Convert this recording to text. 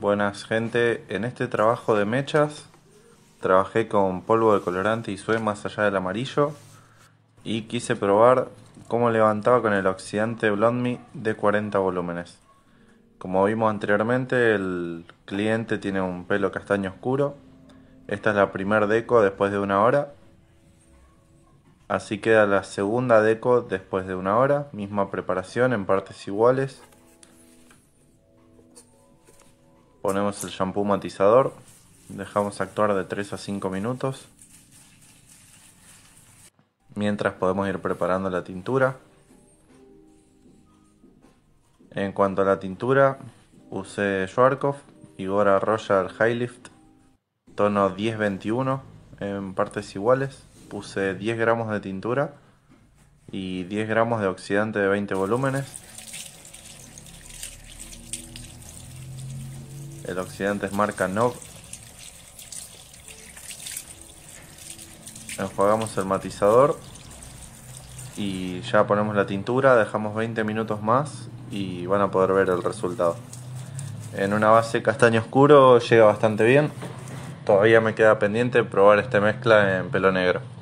Buenas gente, en este trabajo de mechas trabajé con polvo de colorante y sué más allá del amarillo y quise probar cómo levantaba con el oxidante Blondme de 40 volúmenes. Como vimos anteriormente el cliente tiene un pelo castaño oscuro, esta es la primer deco después de una hora, así queda la segunda deco después de una hora, misma preparación en partes iguales. Ponemos el shampoo matizador, dejamos actuar de 3 a 5 minutos. Mientras podemos ir preparando la tintura. En cuanto a la tintura, usé Schwarzkopf, Igora Royal High Lift, tono 1021 en partes iguales. Puse 10 gramos de tintura y 10 gramos de oxidante de 20 volúmenes El oxidante es marca NOG. Enjuagamos el matizador y ya ponemos la tintura, dejamos 20 minutos más y van a poder ver el resultado. En una base castaño oscuro llega bastante bien. Todavía me queda pendiente probar esta mezcla en pelo negro.